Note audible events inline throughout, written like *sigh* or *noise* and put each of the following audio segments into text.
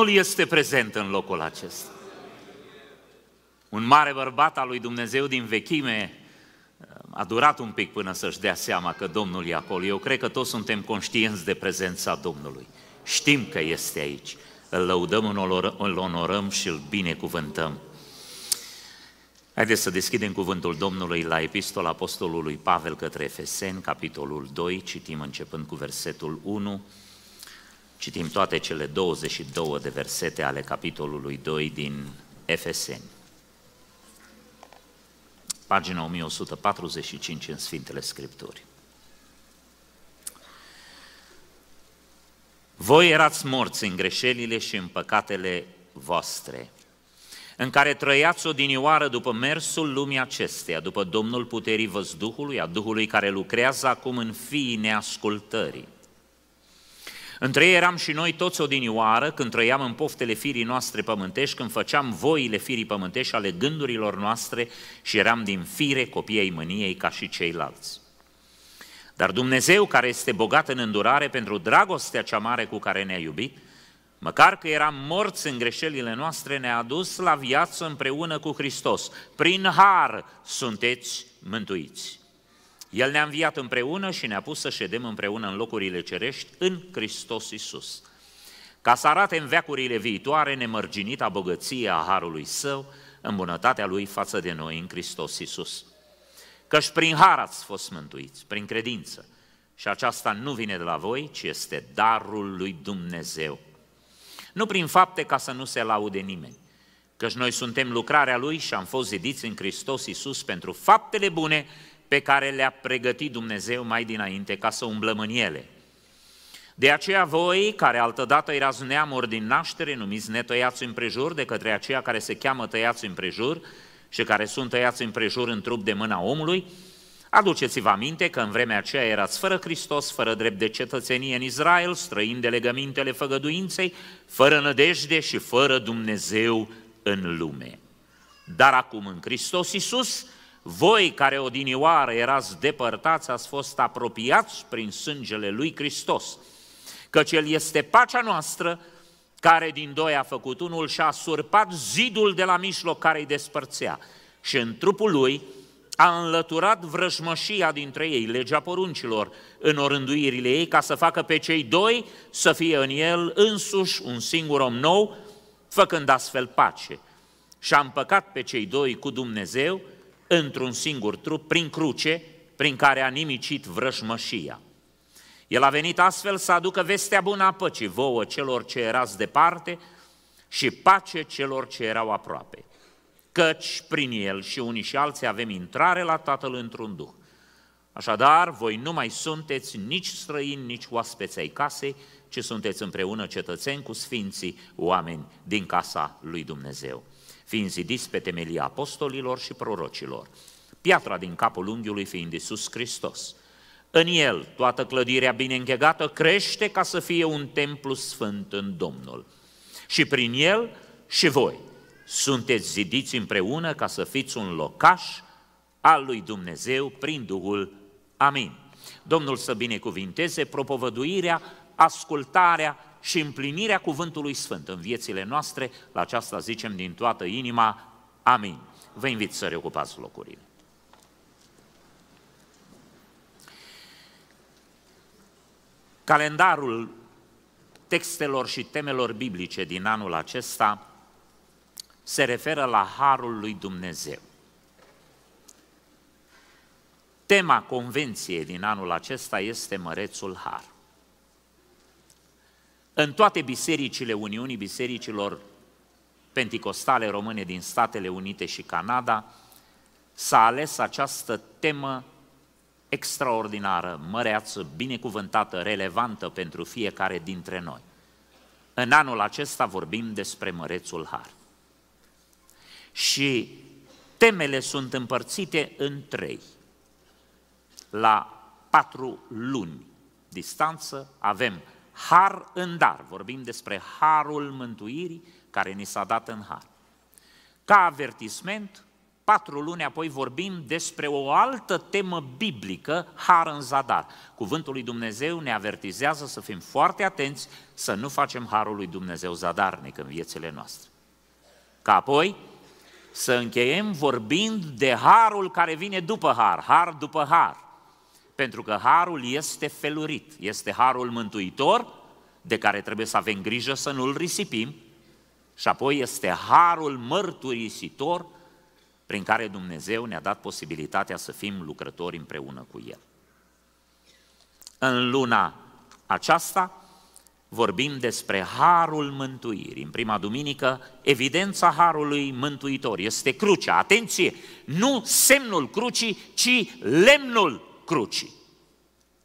Domnul este prezent în locul acesta. Un mare bărbat al lui Dumnezeu din vechime uh, a durat un pic până să-și dea seama că Domnul e acolo. Eu cred că toți suntem conștienți de prezența Domnului. Știm că este aici. Îl lăudăm, îl onorăm și îl binecuvântăm. Haideți să deschidem cuvântul Domnului la Epistola Apostolului Pavel către Efeseni, capitolul 2, citim începând cu versetul 1 Citim toate cele 22 de versete ale capitolului 2 din Efeseni. Pagina 1145 în Sfintele Scripturi. Voi erați morți în greșelile și în păcatele voastre, în care trăiați odinioară după mersul lumii acesteia, după Domnul puterii văzduhului, a Duhului care lucrează acum în fiii neascultării între ei eram și noi toți odinioară, când trăiam în poftele firii noastre pământești, când făceam voile firii pământești ale gândurilor noastre și eram din fire copii mâniei ca și ceilalți. Dar Dumnezeu, care este bogat în îndurare pentru dragostea cea mare cu care ne-a iubit, măcar că eram morți în greșelile noastre, ne-a adus la viață împreună cu Hristos. Prin har sunteți mântuiți. El ne-a înviat împreună și ne-a pus să ședem împreună în locurile cerești în Hristos Isus, ca să arate în veacurile viitoare nemărginita bogăție a Harului Său, în bunătatea Lui față de noi în Hristos Isus. Căci prin har ați fost mântuiți, prin credință, și aceasta nu vine de la voi, ci este darul lui Dumnezeu. Nu prin fapte ca să nu se laude nimeni, căci noi suntem lucrarea Lui și am fost zidiți în Hristos Isus pentru faptele bune pe care le-a pregătit Dumnezeu mai dinainte ca să umblăm în ele. De aceea voi, care altădată erați neamuri din naștere, numiți netăiați împrejur de către aceia care se cheamă tăiați împrejur și care sunt tăiați împrejur în trup de mâna omului, aduceți-vă aminte că în vremea aceea erați fără Hristos, fără drept de cetățenie în Israel, străin de legămintele făgăduinței, fără nădejde și fără Dumnezeu în lume. Dar acum în Hristos Iisus, voi care odinioară erați depărtați, ați fost apropiați prin sângele lui Hristos, căci El este pacea noastră, care din doi a făcut unul și a surpat zidul de la mijloc care îi despărțea și în trupul lui a înlăturat vrăjmășia dintre ei, legea poruncilor, în orânduirile ei, ca să facă pe cei doi să fie în el însuși un singur om nou, făcând astfel pace. Și a împăcat pe cei doi cu Dumnezeu, într-un singur trup, prin cruce, prin care a nimicit vrășmășia. El a venit astfel să aducă vestea bună a păcii vouă celor ce erați departe și pace celor ce erau aproape. Căci prin el și unii și alții avem intrare la Tatăl într-un duh. Așadar, voi nu mai sunteți nici străini, nici oaspeți ai casei, ci sunteți împreună cetățeni cu sfinții oameni din casa lui Dumnezeu fiind zidiți pe temelia apostolilor și prorocilor, piatra din capul unghiului fiind Iisus Hristos. În el toată clădirea bine închegată crește ca să fie un templu sfânt în Domnul. Și prin el și voi sunteți zidiți împreună ca să fiți un locaș al lui Dumnezeu prin Duhul. Amin. Domnul să binecuvinteze propovăduirea, ascultarea, și împlinirea cuvântului sfânt în viețile noastre, la aceasta zicem din toată inima, amin. Vă invit să reocupați locurile. Calendarul textelor și temelor biblice din anul acesta se referă la Harul lui Dumnezeu. Tema convenției din anul acesta este Mărețul Har în toate bisericile Uniunii Bisericilor Penticostale Române din Statele Unite și Canada, s-a ales această temă extraordinară, măreață, binecuvântată, relevantă pentru fiecare dintre noi. În anul acesta vorbim despre Mărețul Har. Și temele sunt împărțite în trei. La patru luni distanță avem har în dar. Vorbim despre harul mântuirii care ni s-a dat în har. Ca avertisment, patru luni apoi vorbim despre o altă temă biblică, har în zadar. Cuvântul lui Dumnezeu ne avertizează să fim foarte atenți să nu facem harul lui Dumnezeu zadarnic în viețile noastre. Ca apoi să încheiem vorbind de harul care vine după har, har după har. Pentru că harul este felurit, este harul mântuitor, de care trebuie să avem grijă să nu-l risipim, și apoi este harul mărturisitor prin care Dumnezeu ne-a dat posibilitatea să fim lucrători împreună cu El. În luna aceasta vorbim despre harul mântuirii. În prima duminică, evidența harului mântuitor este crucea. Atenție, nu semnul crucii, ci lemnul crucii.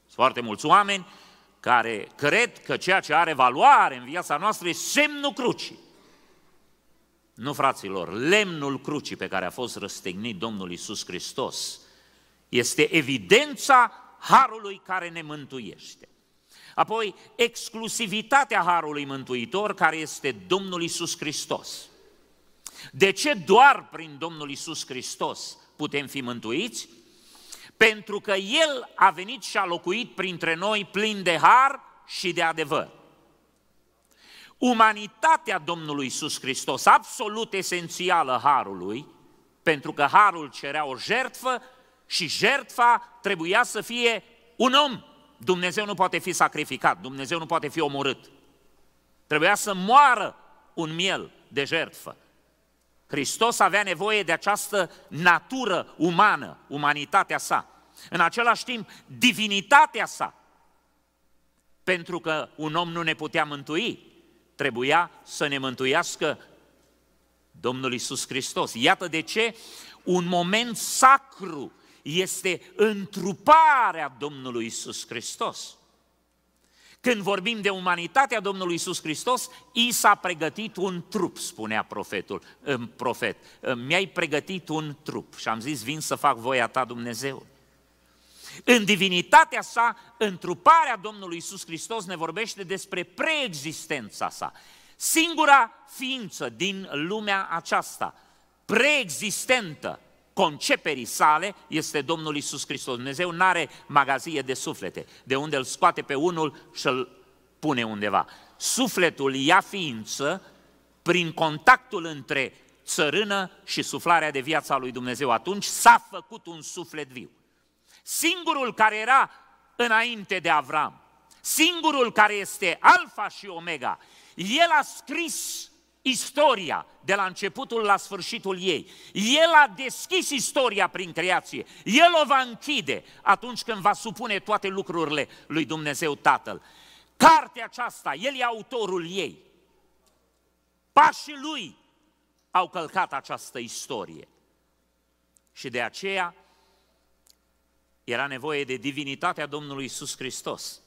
Sunt foarte mulți oameni care cred că ceea ce are valoare în viața noastră e semnul crucii. Nu, fraților, lemnul crucii pe care a fost răstignit Domnul Isus Hristos este evidența harului care ne mântuiește. Apoi, exclusivitatea harului mântuitor care este Domnul Isus Hristos. De ce doar prin Domnul Isus Hristos putem fi mântuiți? pentru că El a venit și a locuit printre noi plin de har și de adevăr. Umanitatea Domnului Iisus Hristos, absolut esențială harului, pentru că harul cerea o jertfă și jertfa trebuia să fie un om. Dumnezeu nu poate fi sacrificat, Dumnezeu nu poate fi omorât. Trebuia să moară un miel de jertfă. Hristos avea nevoie de această natură umană, umanitatea sa. În același timp, divinitatea sa. Pentru că un om nu ne putea mântui, trebuia să ne mântuiască Domnul Isus Hristos. Iată de ce un moment sacru este întruparea Domnului Isus Hristos. Când vorbim de umanitatea Domnului Isus Hristos, i s-a pregătit un trup, spunea profetul, profet. Mi-ai pregătit un trup și am zis, vin să fac voia ta, Dumnezeu. În divinitatea sa, întruparea Domnului Isus Hristos ne vorbește despre preexistența sa. Singura ființă din lumea aceasta, preexistentă, conceperii sale este Domnul Isus Hristos. Dumnezeu nu are magazie de suflete, de unde îl scoate pe unul și îl pune undeva. Sufletul ia ființă prin contactul între țărână și suflarea de viața lui Dumnezeu. Atunci s-a făcut un suflet viu. Singurul care era înainte de Avram, singurul care este alfa și omega, el a scris istoria de la începutul la sfârșitul ei. El a deschis istoria prin creație. El o va închide atunci când va supune toate lucrurile lui Dumnezeu Tatăl. Cartea aceasta, el e autorul ei. Pașii lui au călcat această istorie. Și de aceea era nevoie de divinitatea Domnului Isus Hristos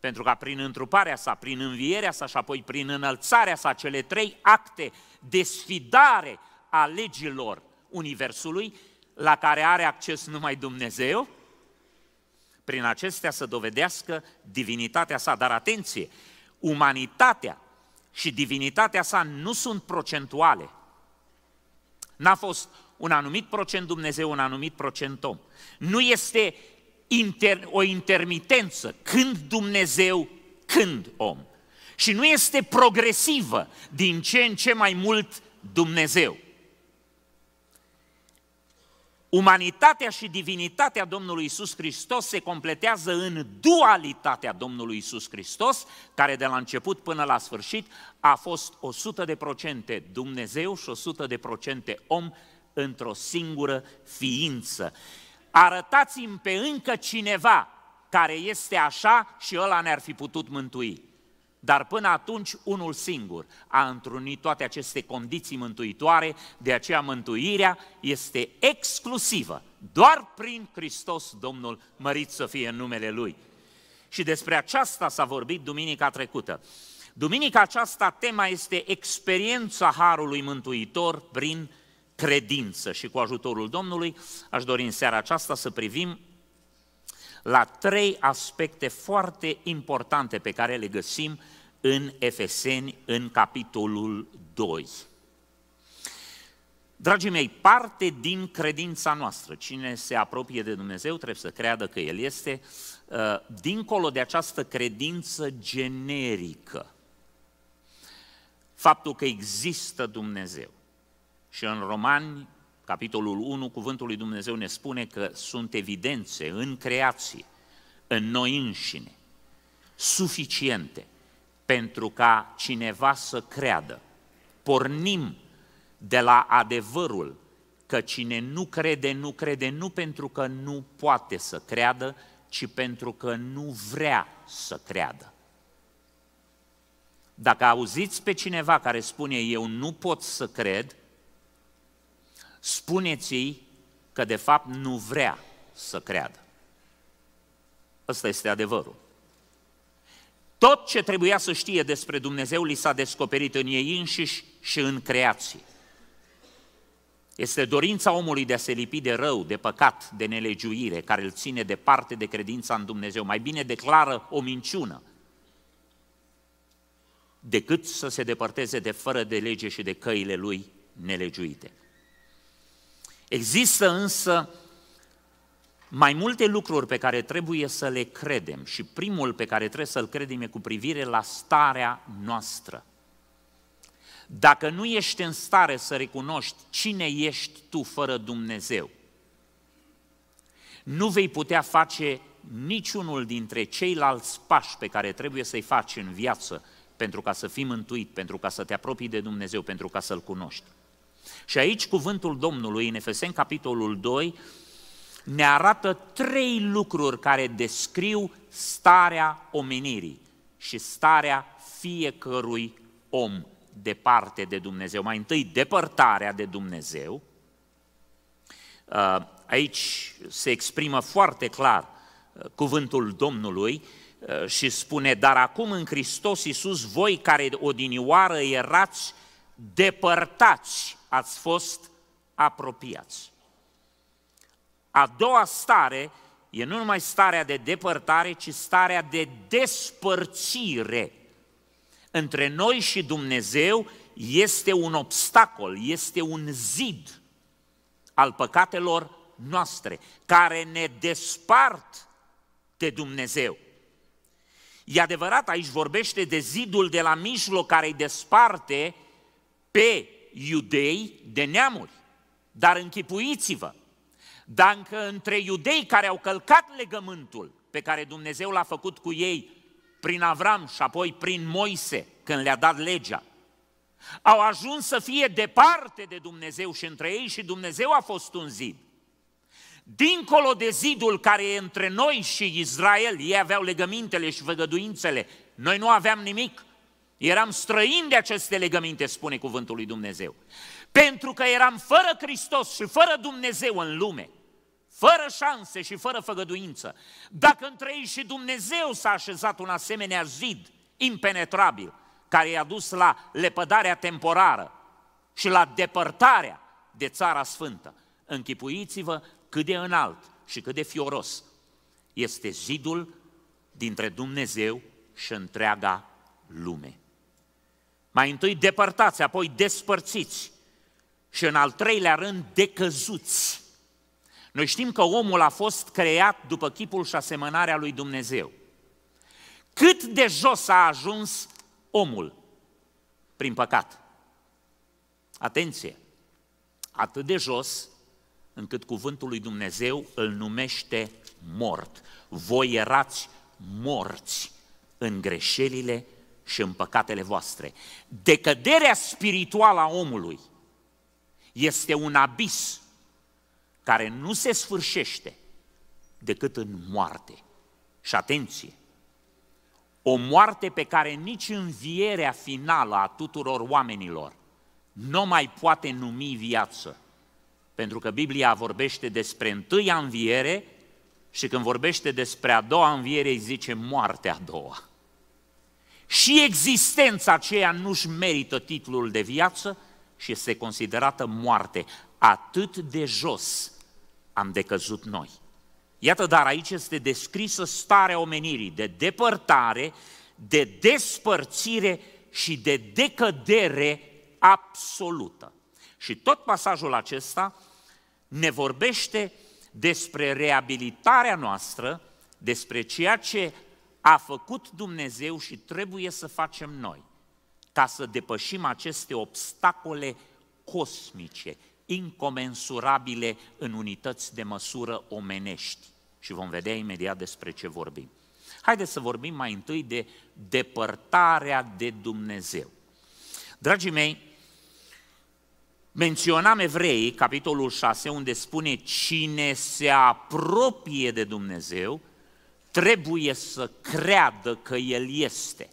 pentru ca prin întruparea sa, prin învierea sa și apoi prin înălțarea sa, cele trei acte de sfidare a legilor Universului, la care are acces numai Dumnezeu, prin acestea să dovedească divinitatea sa. Dar atenție, umanitatea și divinitatea sa nu sunt procentuale. N-a fost un anumit procent Dumnezeu, un anumit procent om. Nu este inter, o intermitență, când Dumnezeu, când om. Și nu este progresivă, din ce în ce mai mult Dumnezeu. Umanitatea și divinitatea Domnului Isus Hristos se completează în dualitatea Domnului Isus Hristos, care de la început până la sfârșit a fost 100% Dumnezeu și 100% om într-o singură ființă arătați-mi pe încă cineva care este așa și ăla ne-ar fi putut mântui. Dar până atunci, unul singur a întrunit toate aceste condiții mântuitoare, de aceea mântuirea este exclusivă, doar prin Hristos Domnul, mărit să fie în numele Lui. Și despre aceasta s-a vorbit duminica trecută. Duminica aceasta tema este experiența Harului Mântuitor prin credință și cu ajutorul Domnului, aș dori în seara aceasta să privim la trei aspecte foarte importante pe care le găsim în Efeseni, în capitolul 2. Dragii mei, parte din credința noastră, cine se apropie de Dumnezeu trebuie să creadă că El este, uh, dincolo de această credință generică, faptul că există Dumnezeu, și în Romani, capitolul 1, cuvântul lui Dumnezeu ne spune că sunt evidențe în creație, în noi înșine, suficiente pentru ca cineva să creadă. Pornim de la adevărul că cine nu crede, nu crede nu pentru că nu poate să creadă, ci pentru că nu vrea să creadă. Dacă auziți pe cineva care spune eu nu pot să cred, spuneți-i că de fapt nu vrea să creadă. Ăsta este adevărul. Tot ce trebuia să știe despre Dumnezeu li s-a descoperit în ei înșiși și în creație. Este dorința omului de a se lipi de rău, de păcat, de nelegiuire, care îl ține departe de credința în Dumnezeu. Mai bine declară o minciună decât să se depărteze de fără de lege și de căile lui nelegiuite. Există însă mai multe lucruri pe care trebuie să le credem și primul pe care trebuie să-l credem e cu privire la starea noastră. Dacă nu ești în stare să recunoști cine ești tu fără Dumnezeu, nu vei putea face niciunul dintre ceilalți pași pe care trebuie să-i faci în viață pentru ca să fii mântuit, pentru ca să te apropii de Dumnezeu, pentru ca să-L cunoști. Și aici cuvântul Domnului, în Efeseni, capitolul 2, ne arată trei lucruri care descriu starea omenirii și starea fiecărui om departe de Dumnezeu. Mai întâi, depărtarea de Dumnezeu. Uh, aici se exprimă foarte clar uh, cuvântul Domnului uh, și spune, dar acum în Hristos Iisus, voi care odinioară erați depărtați ați fost apropiați. A doua stare e nu numai starea de depărtare, ci starea de despărțire. Între noi și Dumnezeu este un obstacol, este un zid al păcatelor noastre, care ne despart de Dumnezeu. E adevărat, aici vorbește de zidul de la mijloc care îi desparte pe iudei de neamuri. Dar închipuiți-vă, dacă între iudei care au călcat legământul pe care Dumnezeu l-a făcut cu ei prin Avram și apoi prin Moise, când le-a dat legea, au ajuns să fie departe de Dumnezeu și între ei și Dumnezeu a fost un zid. Dincolo de zidul care e între noi și Israel, ei aveau legămintele și văgăduințele, noi nu aveam nimic. Eram străini de aceste legăminte, spune cuvântul lui Dumnezeu. Pentru că eram fără Hristos și fără Dumnezeu în lume, fără șanse și fără făgăduință. Dacă între ei și Dumnezeu s-a așezat un asemenea zid impenetrabil, care i-a dus la lepădarea temporară și la depărtarea de țara sfântă. Închipuiți-vă cât de înalt și cât de fioros este zidul dintre Dumnezeu și întreaga lume. Mai întâi depărtați, apoi despărțiți și în al treilea rând decăzuți. Noi știm că omul a fost creat după chipul și asemănarea lui Dumnezeu. Cât de jos a ajuns omul prin păcat? Atenție! Atât de jos încât cuvântul lui Dumnezeu îl numește mort. Voi erați morți în greșelile și în păcatele voastre. Decăderea spirituală a omului este un abis care nu se sfârșește decât în moarte. Și atenție! O moarte pe care nici învierea finală a tuturor oamenilor nu mai poate numi viață. Pentru că Biblia vorbește despre întâia înviere și când vorbește despre a doua înviere, îi zice moartea a doua și existența aceea nu-și merită titlul de viață și este considerată moarte. Atât de jos am decăzut noi. Iată, dar aici este descrisă starea omenirii de depărtare, de despărțire și de decădere absolută. Și tot pasajul acesta ne vorbește despre reabilitarea noastră, despre ceea ce a făcut Dumnezeu și trebuie să facem noi ca să depășim aceste obstacole cosmice, incomensurabile în unități de măsură omenești. Și vom vedea imediat despre ce vorbim. Haideți să vorbim mai întâi de depărtarea de Dumnezeu. Dragii mei, menționam Evreii, capitolul 6, unde spune cine se apropie de Dumnezeu trebuie să creadă că El este.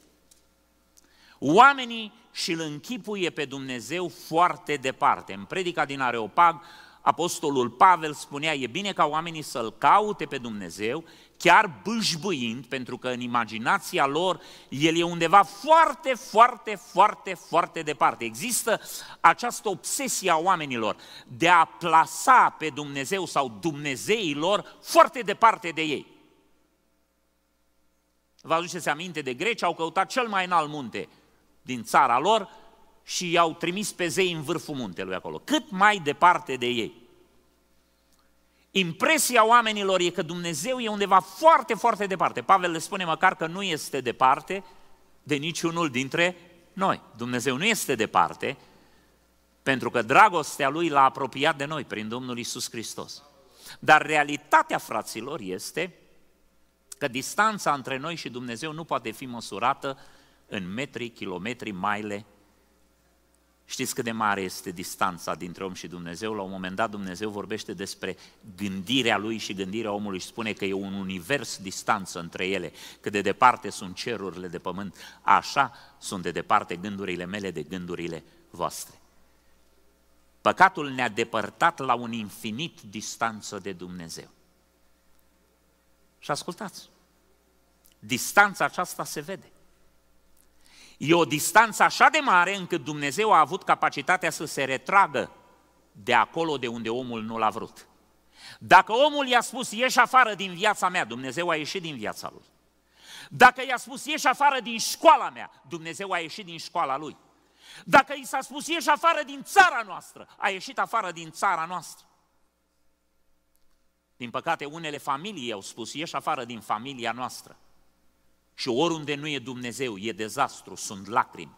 Oamenii și îl închipuie pe Dumnezeu foarte departe. În predica din Areopag, Apostolul Pavel spunea, e bine ca oamenii să-L caute pe Dumnezeu, chiar bâșbâind, pentru că în imaginația lor El e undeva foarte, foarte, foarte, foarte departe. Există această obsesie a oamenilor de a plasa pe Dumnezeu sau Dumnezeilor foarte departe de ei vă aduceți aminte de greci, au căutat cel mai înalt munte din țara lor și i-au trimis pe zei în vârful muntelui acolo, cât mai departe de ei. Impresia oamenilor e că Dumnezeu e undeva foarte, foarte departe. Pavel le spune măcar că nu este departe de niciunul dintre noi. Dumnezeu nu este departe, pentru că dragostea Lui l-a apropiat de noi prin Domnul Isus Hristos. Dar realitatea, fraților, este Că distanța între noi și Dumnezeu nu poate fi măsurată în metri, kilometri, maile. Știți cât de mare este distanța dintre om și Dumnezeu? La un moment dat Dumnezeu vorbește despre gândirea lui și gândirea omului și spune că e un univers distanță între ele. Cât de departe sunt cerurile de pământ, așa sunt de departe gândurile mele de gândurile voastre. Păcatul ne-a depărtat la un infinit distanță de Dumnezeu. Și ascultați, distanța aceasta se vede. E o distanță așa de mare încât Dumnezeu a avut capacitatea să se retragă de acolo de unde omul nu l-a vrut. Dacă omul i-a spus, ieși afară din viața mea, Dumnezeu a ieșit din viața lui. Dacă i-a spus, ieși afară din școala mea, Dumnezeu a ieșit din școala lui. Dacă i s-a spus, ieși afară din țara noastră, a ieșit afară din țara noastră. Din păcate, unele familii au spus, ieși afară din familia noastră. Și oriunde nu e Dumnezeu, e dezastru, sunt lacrimi,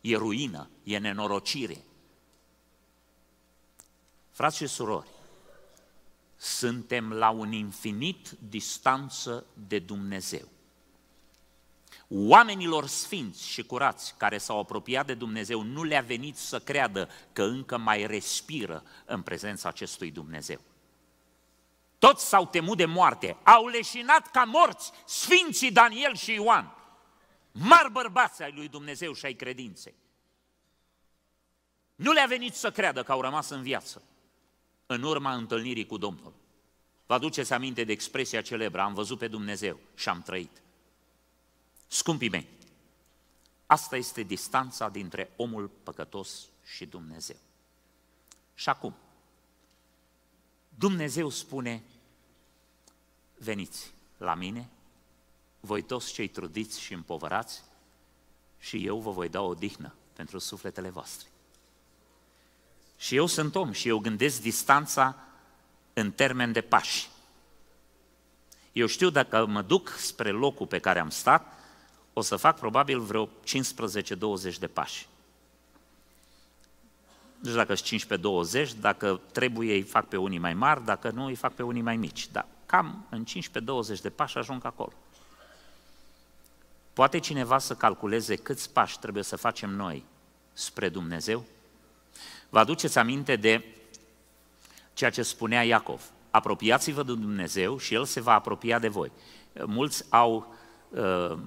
e ruină, e nenorocire. Frați și surori, suntem la un infinit distanță de Dumnezeu. Oamenilor sfinți și curați care s-au apropiat de Dumnezeu nu le-a venit să creadă că încă mai respiră în prezența acestui Dumnezeu. Toți s-au temut de moarte, au leșinat ca morți sfinții Daniel și Ioan, mari bărbați ai lui Dumnezeu și ai credinței. Nu le-a venit să creadă că au rămas în viață în urma întâlnirii cu Domnul. Vă aduceți aminte de expresia celebră, am văzut pe Dumnezeu și am trăit. Scumpii mei, asta este distanța dintre omul păcătos și Dumnezeu. Și acum, Dumnezeu spune, veniți la mine, voi toți cei trudiți și împovărați, și eu vă voi da o dihnă pentru sufletele voastre. Și eu sunt om și eu gândesc distanța în termen de pași. Eu știu dacă mă duc spre locul pe care am stat, o să fac probabil vreo 15-20 de pași. Deci dacă sunt 15-20, dacă trebuie îi fac pe unii mai mari, dacă nu îi fac pe unii mai mici. Dar cam în 15-20 de pași ajung acolo. Poate cineva să calculeze câți pași trebuie să facem noi spre Dumnezeu? Vă aduceți aminte de ceea ce spunea Iacov. Apropiați-vă de Dumnezeu și El se va apropia de voi. Mulți au uh,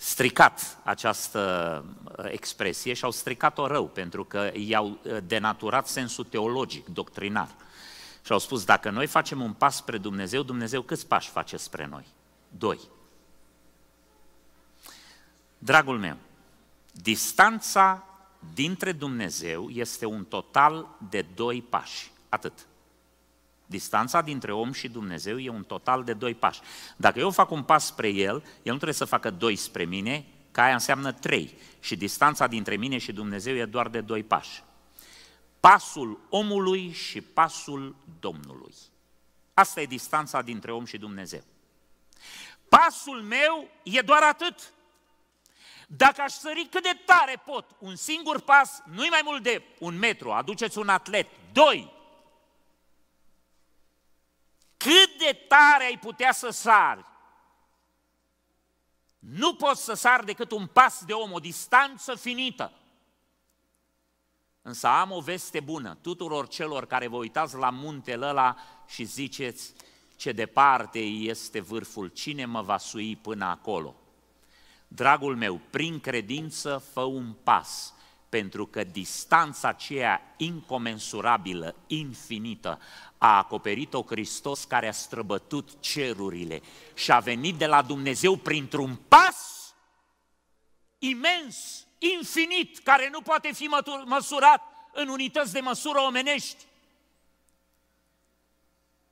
stricat această uh, expresie și au stricat-o rău, pentru că i-au uh, denaturat sensul teologic, doctrinar. Și au spus, dacă noi facem un pas spre Dumnezeu, Dumnezeu câți pași face spre noi? Doi. Dragul meu, distanța dintre Dumnezeu este un total de doi pași. Atât. Distanța dintre om și Dumnezeu e un total de doi pași. Dacă eu fac un pas spre El, El nu trebuie să facă doi spre mine, că aia înseamnă trei. Și distanța dintre mine și Dumnezeu e doar de doi pași. Pasul omului și pasul Domnului. Asta e distanța dintre om și Dumnezeu. Pasul meu e doar atât. Dacă aș sări cât de tare pot, un singur pas, nu-i mai mult de un metru, aduceți un atlet, doi, cât de tare ai putea să sari, nu poți să sari decât un pas de om, o distanță finită. Însă am o veste bună tuturor celor care vă uitați la muntele ăla și ziceți ce departe este vârful, cine mă va sui până acolo. Dragul meu, prin credință fă un pas pentru că distanța aceea incomensurabilă, infinită, a acoperit-o Hristos care a străbătut cerurile și a venit de la Dumnezeu printr-un pas imens, infinit, care nu poate fi măsurat în unități de măsură omenești.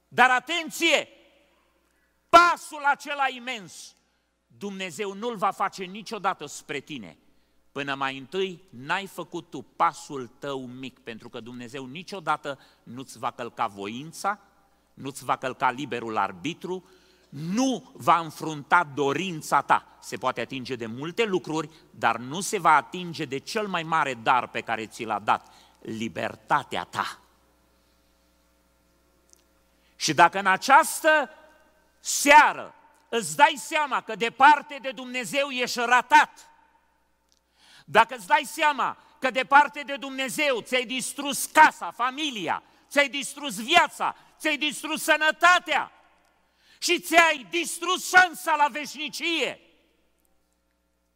Dar atenție! Pasul acela imens, Dumnezeu nu-l va face niciodată spre tine – Până mai întâi n-ai făcut tu pasul tău mic, pentru că Dumnezeu niciodată nu-ți va călca voința, nu-ți va călca liberul arbitru, nu va înfrunta dorința ta. Se poate atinge de multe lucruri, dar nu se va atinge de cel mai mare dar pe care ți l-a dat, libertatea ta. Și dacă în această seară îți dai seama că departe de Dumnezeu ești ratat, dacă îți dai seama că departe de Dumnezeu ți-ai distrus casa, familia, ți-ai distrus viața, ți-ai distrus sănătatea și ți-ai distrus șansa la veșnicie,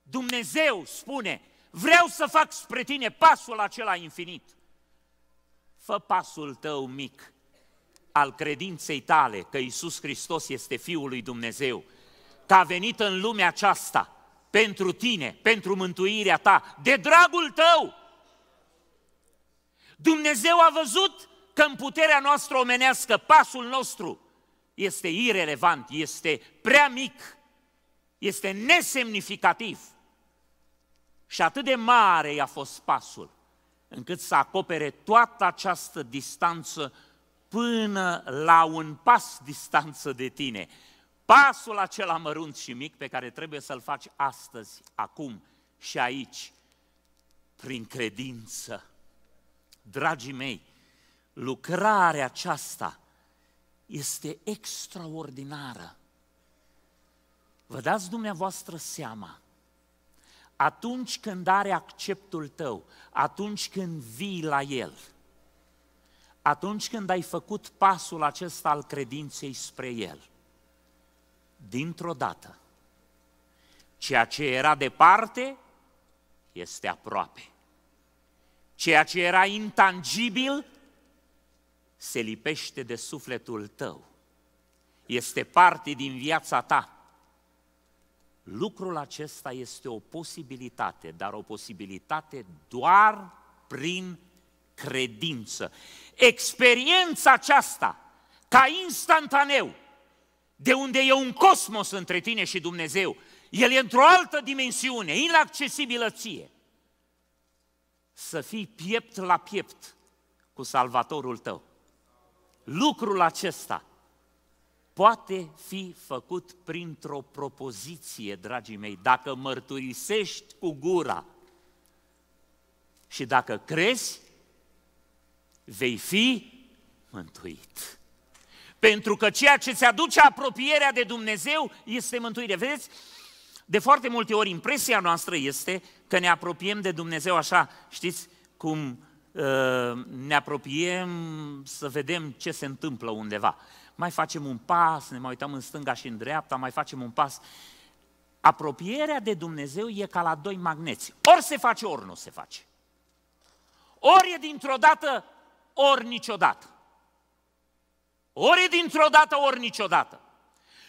Dumnezeu spune, vreau să fac spre tine pasul acela infinit. Fă pasul tău mic al credinței tale că Isus Hristos este Fiul lui Dumnezeu, că a venit în lumea aceasta – pentru tine, pentru mântuirea ta, de dragul tău. Dumnezeu a văzut că în puterea noastră omenească pasul nostru este irelevant, este prea mic, este nesemnificativ. Și atât de mare i-a fost pasul, încât să acopere toată această distanță până la un pas distanță de tine. Pasul acela mărunt și mic pe care trebuie să-l faci astăzi, acum și aici, prin credință. Dragii mei, lucrarea aceasta este extraordinară. Vă dați dumneavoastră seama, atunci când are acceptul tău, atunci când vii la el, atunci când ai făcut pasul acesta al credinței spre el, dintr-o dată, ceea ce era departe este aproape. Ceea ce era intangibil se lipește de sufletul tău. Este parte din viața ta. Lucrul acesta este o posibilitate, dar o posibilitate doar prin credință. Experiența aceasta, ca instantaneu, de unde e un cosmos între tine și Dumnezeu. El e într-o altă dimensiune, inaccesibilă ție. Să fii piept la piept cu Salvatorul tău. Lucrul acesta poate fi făcut printr-o propoziție, dragii mei, dacă mărturisești cu gura și dacă crezi, vei fi mântuit. Pentru că ceea ce îți aduce apropierea de Dumnezeu este mântuire. Vedeți? De foarte multe ori impresia noastră este că ne apropiem de Dumnezeu așa, știți, cum ă, ne apropiem să vedem ce se întâmplă undeva. Mai facem un pas, ne mai uităm în stânga și în dreapta, mai facem un pas. Apropierea de Dumnezeu e ca la doi magneți. Ori se face, ori nu se face. Ori e dintr-o dată, ori niciodată. Ori dintr-o dată, ori niciodată.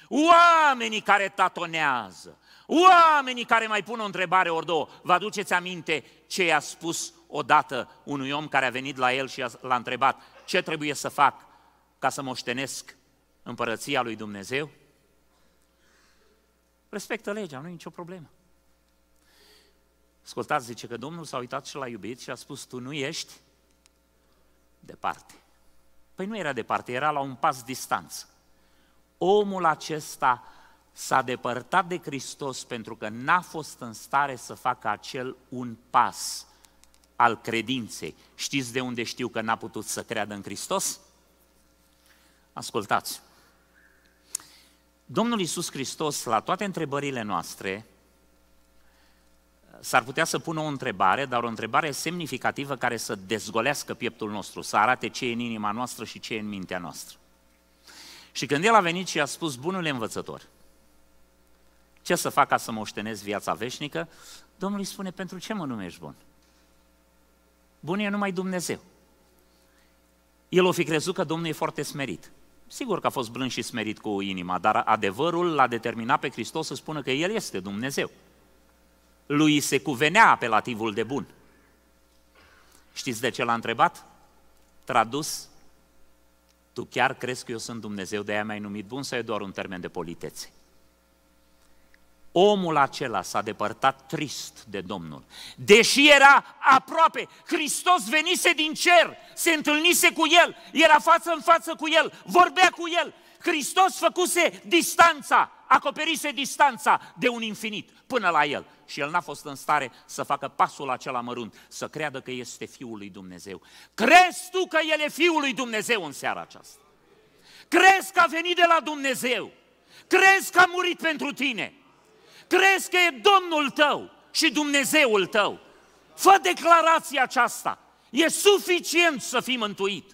Oamenii care tatonează, oamenii care mai pun o întrebare ori două, vă aduceți aminte ce i-a spus odată unui om care a venit la el și l-a întrebat ce trebuie să fac ca să moștenesc împărăția lui Dumnezeu? Respectă legea, nu e nicio problemă. Ascultați, zice că Domnul s-a uitat și l-a iubit și a spus, tu nu ești departe. Păi nu era departe, era la un pas distanță. Omul acesta s-a depărtat de Hristos pentru că n-a fost în stare să facă acel un pas al credinței. Știți de unde știu că n-a putut să creadă în Hristos? Ascultați! Domnul Iisus Hristos, la toate întrebările noastre, s-ar putea să pună o întrebare, dar o întrebare semnificativă care să dezgolească pieptul nostru, să arate ce e în inima noastră și ce e în mintea noastră. Și când el a venit și a spus, bunul învățător, ce să fac ca să moștenesc viața veșnică? Domnul îi spune, pentru ce mă numești bun? Bun e numai Dumnezeu. El o fi crezut că Domnul e foarte smerit. Sigur că a fost blând și smerit cu inima, dar adevărul l-a determinat pe Hristos să spună că El este Dumnezeu lui se cuvenea apelativul de bun. Știți de ce l-a întrebat? Tradus, tu chiar crezi că eu sunt Dumnezeu, de aia mai numit bun sau e doar un termen de politețe? Omul acela s-a depărtat trist de Domnul. Deși era aproape, Hristos venise din cer, se întâlnise cu el, era față în față cu el, vorbea cu el. Hristos făcuse distanța, acoperise distanța de un infinit până la el. Și el n-a fost în stare să facă pasul acela mărunt, să creadă că este Fiul lui Dumnezeu. Crezi tu că el e Fiul lui Dumnezeu în seara aceasta? Crezi că a venit de la Dumnezeu? Crezi că a murit pentru tine? Crezi că e Domnul tău și Dumnezeul tău? Fă declarația aceasta. E suficient să fii mântuit.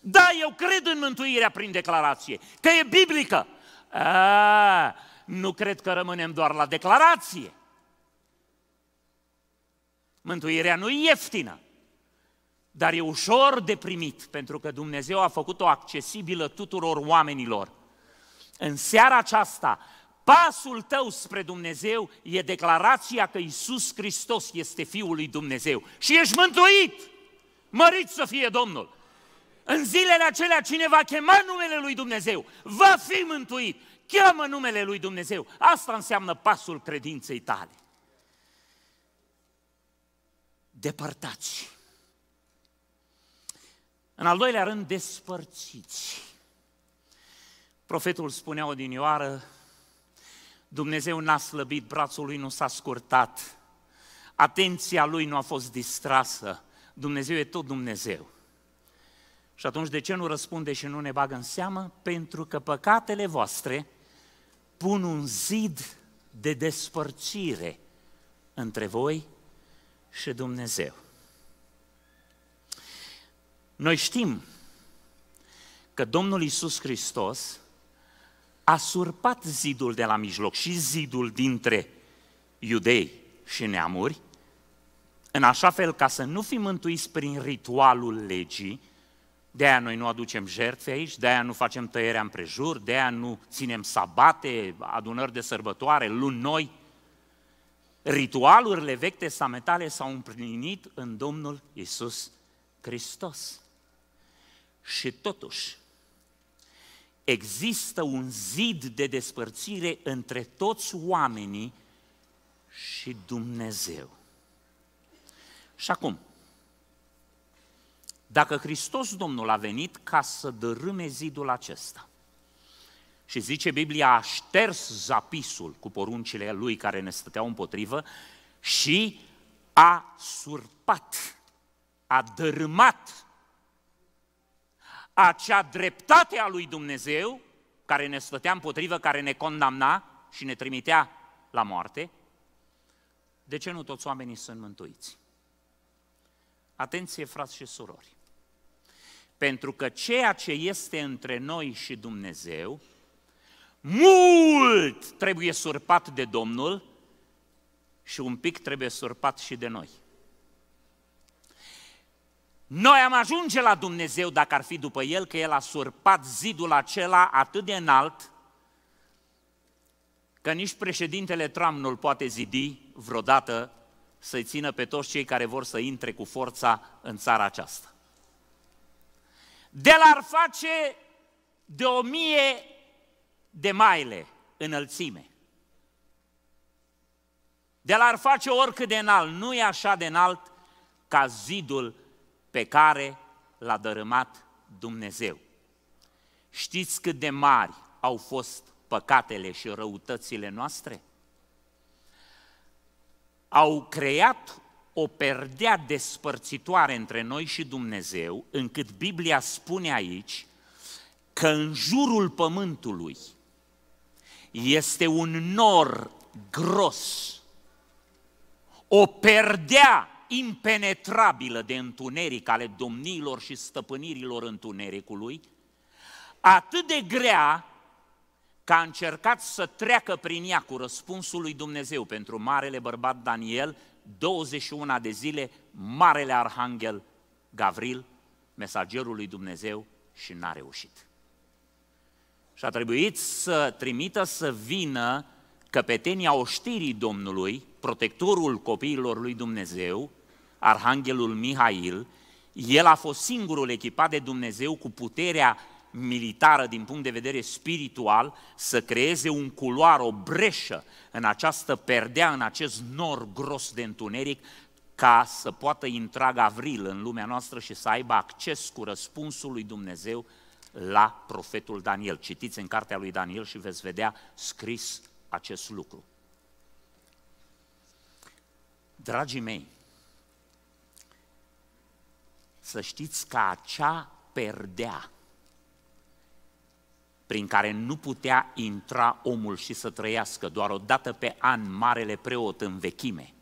Da, eu cred în mântuirea prin declarație, că e biblică, a, nu cred că rămânem doar la declarație. Mântuirea nu e ieftină, dar e ușor de primit, pentru că Dumnezeu a făcut-o accesibilă tuturor oamenilor. În seara aceasta, pasul tău spre Dumnezeu e declarația că Isus Hristos este Fiul lui Dumnezeu și ești mântuit! Mărit să fie Domnul! În zilele acelea cine va chema numele lui Dumnezeu va fi mântuit. Cheamă numele lui Dumnezeu. Asta înseamnă pasul credinței tale. Depărtați. În al doilea rând, despărțiți. Profetul spunea odinioară, Dumnezeu n-a slăbit, brațul lui nu s-a scurtat, atenția lui nu a fost distrasă, Dumnezeu e tot Dumnezeu. Și atunci de ce nu răspunde și nu ne bagă în seamă? Pentru că păcatele voastre pun un zid de despărțire între voi și Dumnezeu. Noi știm că Domnul Isus Hristos a surpat zidul de la mijloc și zidul dintre iudei și neamuri, în așa fel ca să nu fim mântuiți prin ritualul legii, de-aia noi nu aducem jertfe aici, de-aia nu facem tăierea împrejur, de-aia nu ținem sabate, adunări de sărbătoare, luni noi. Ritualurile vechi testamentale s-au împlinit în Domnul Isus Hristos. Și totuși, există un zid de despărțire între toți oamenii și Dumnezeu. Și acum, dacă Hristos Domnul a venit ca să dărâme zidul acesta și zice Biblia a șters zapisul cu poruncile lui care ne stăteau împotrivă și a surpat, a dărâmat acea dreptate a lui Dumnezeu care ne stătea împotrivă, care ne condamna și ne trimitea la moarte, de ce nu toți oamenii sunt mântuiți? Atenție, frați și surori! Pentru că ceea ce este între noi și Dumnezeu, mult trebuie surpat de Domnul și un pic trebuie surpat și de noi. Noi am ajunge la Dumnezeu dacă ar fi după El, că El a surpat zidul acela atât de înalt, că nici președintele Trump nu-l poate zidi vreodată să-i țină pe toți cei care vor să intre cu forța în țara aceasta de l-ar face de o mie de maile înălțime. De l-ar face oricât de înalt, nu e așa de înalt ca zidul pe care l-a dărâmat Dumnezeu. Știți cât de mari au fost păcatele și răutățile noastre? Au creat o perdea despărțitoare între noi și Dumnezeu, încât Biblia spune aici că în jurul pământului este un nor gros, o perdea impenetrabilă de întuneric ale domniilor și stăpânirilor întunericului, atât de grea că a încercat să treacă prin ea cu răspunsul lui Dumnezeu pentru marele bărbat Daniel 21 de zile, Marele Arhanghel Gavril, mesagerul lui Dumnezeu, și n-a reușit. Și a trebuit să trimită să vină căpetenia oștirii Domnului, protectorul copiilor lui Dumnezeu, Arhanghelul Mihail, el a fost singurul echipat de Dumnezeu cu puterea militară din punct de vedere spiritual să creeze un culoar, o breșă în această perdea, în acest nor gros de întuneric, ca să poată intra Gavril în lumea noastră și să aibă acces cu răspunsul lui Dumnezeu la profetul Daniel. Citiți în cartea lui Daniel și veți vedea scris acest lucru. Dragii mei, să știți că acea perdea prin care nu putea intra omul și să trăiască doar o dată pe an marele preot în vechime.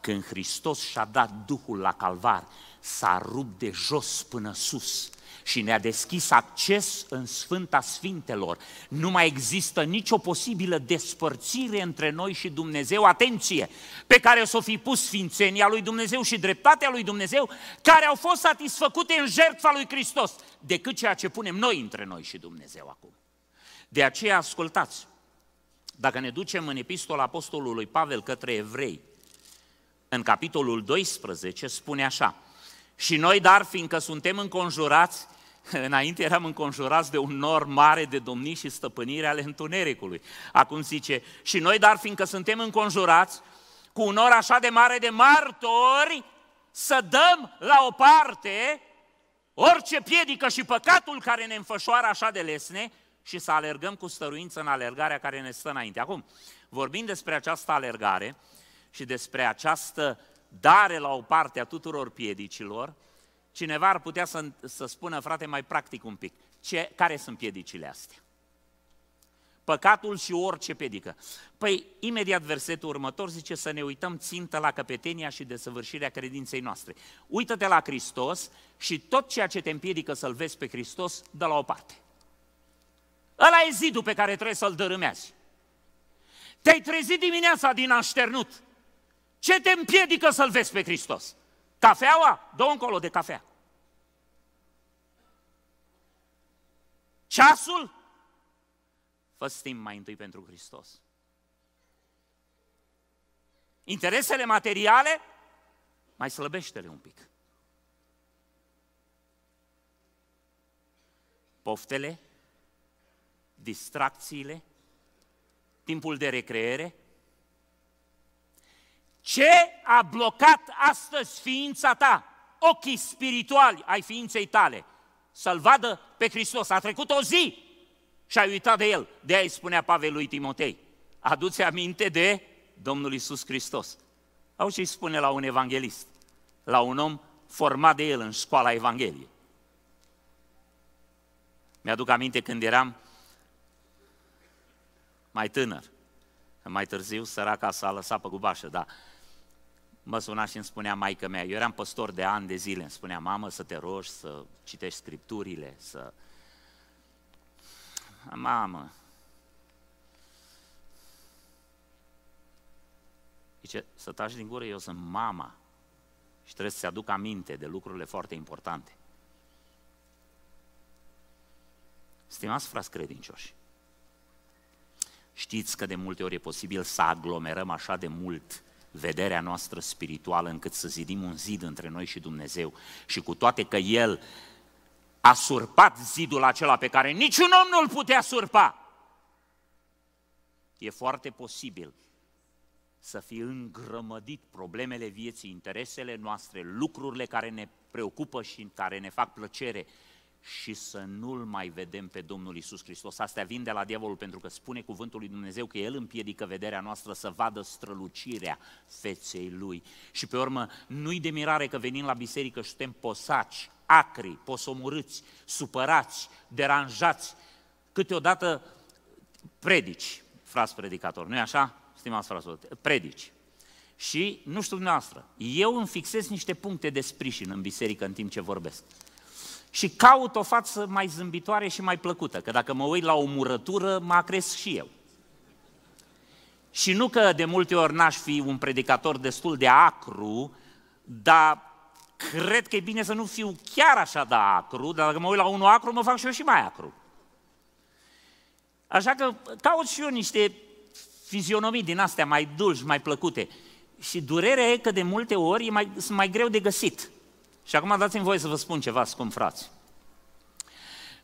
Când Hristos și-a dat Duhul la calvar, s-a rupt de jos până sus și ne-a deschis acces în Sfânta Sfintelor. Nu mai există nicio posibilă despărțire între noi și Dumnezeu, atenție, pe care să o fi pus sfințenia lui Dumnezeu și dreptatea lui Dumnezeu, care au fost satisfăcute în jertfa lui Hristos, decât ceea ce punem noi între noi și Dumnezeu acum. De aceea, ascultați, dacă ne ducem în epistola apostolului Pavel către evrei, în capitolul 12 spune așa, și noi, dar, fiindcă suntem înconjurați, *laughs* înainte eram înconjurați de un nor mare de domnii și stăpânire ale întunericului. Acum zice, și noi, dar, fiindcă suntem înconjurați cu un nor așa de mare de martori, să dăm la o parte orice piedică și păcatul care ne înfășoară așa de lesne și să alergăm cu stăruință în alergarea care ne stă înainte. Acum, vorbind despre această alergare și despre această dare la o parte a tuturor piedicilor, cineva ar putea să, să spună, frate, mai practic un pic, ce, care sunt piedicile astea? Păcatul și orice pedică. Păi, imediat versetul următor zice să ne uităm țintă la căpetenia și desăvârșirea credinței noastre. Uită-te la Hristos și tot ceea ce te împiedică să-L vezi pe Hristos, dă la o parte. Ăla e zidul pe care trebuie să-l dărâmeazi. Te-ai trezit dimineața din așternut ce te împiedică să-L vezi pe Hristos? Cafeaua? Dă încolo de cafea. Ceasul? fă timp mai întâi pentru Hristos. Interesele materiale? Mai slăbește-le un pic. Poftele, distracțiile, timpul de recreere, ce a blocat astăzi ființa ta, ochii spirituali ai ființei tale, să-L vadă pe Hristos? A trecut o zi și ai uitat de El. De aia îi spunea Pavel lui Timotei, aduți aminte de Domnul Isus Hristos. Au ce îi spune la un evanghelist, la un om format de el în școala Evangheliei. Mi-aduc aminte când eram mai tânăr, mai târziu săraca s-a lăsat pe gubașă, dar mă suna și îmi spunea maica mea, eu eram păstor de ani de zile, îmi spunea, mamă, să te rogi, să citești scripturile, să... Mamă, Zice, să taci din gură, eu sunt mama și trebuie să-ți aduc aminte de lucrurile foarte importante. Stimați frați credincioși, știți că de multe ori e posibil să aglomerăm așa de mult vederea noastră spirituală încât să zidim un zid între noi și Dumnezeu. Și cu toate că El a surpat zidul acela pe care niciun om nu-l putea surpa, e foarte posibil să fi îngrămădit problemele vieții, interesele noastre, lucrurile care ne preocupă și care ne fac plăcere și să nu-L mai vedem pe Domnul Isus Hristos. Astea vin de la diavolul pentru că spune cuvântul lui Dumnezeu că El împiedică vederea noastră să vadă strălucirea feței Lui. Și pe urmă, nu-i de mirare că venim la biserică și suntem posaci, acri, posomurâți, supărați, deranjați, câteodată predici, frați predicator, nu-i așa, stimați frați predici. Și, nu știu dumneavoastră, eu îmi fixez niște puncte de sprijin în biserică în timp ce vorbesc și caut o față mai zâmbitoare și mai plăcută, că dacă mă uit la o murătură, mă acresc și eu. Și nu că de multe ori n-aș fi un predicator destul de acru, dar cred că e bine să nu fiu chiar așa de acru, dar dacă mă uit la unul acru, mă fac și eu și mai acru. Așa că caut și eu niște fizionomii din astea mai dulci, mai plăcute. Și durerea e că de multe ori e mai, sunt mai greu de găsit. Și acum dați-mi voie să vă spun ceva, scump frați.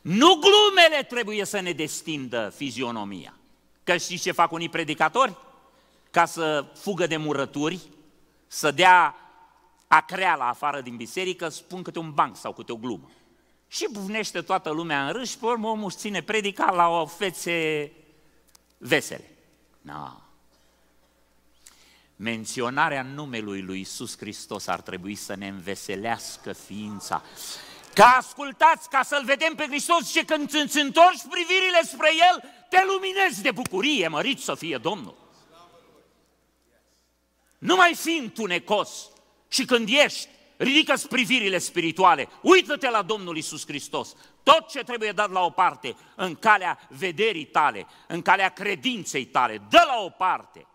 Nu glumele trebuie să ne destindă fizionomia. Că știți ce fac unii predicatori? Ca să fugă de murături, să dea acreala afară din biserică, spun câte un banc sau câte o glumă. Și bufnește toată lumea în râș, pe urmă omul își ține predica la o fețe vesele. Nu. no menționarea numelui lui Iisus Hristos ar trebui să ne înveselească ființa. Ca ascultați, ca să-L vedem pe Hristos și când îți întorci privirile spre El, te luminezi de bucurie, mărit să fie Domnul. Nu mai fi întunecos și când ești, ridică privirile spirituale, uită-te la Domnul Isus Hristos. Tot ce trebuie dat la o parte, în calea vederii tale, în calea credinței tale, dă la o parte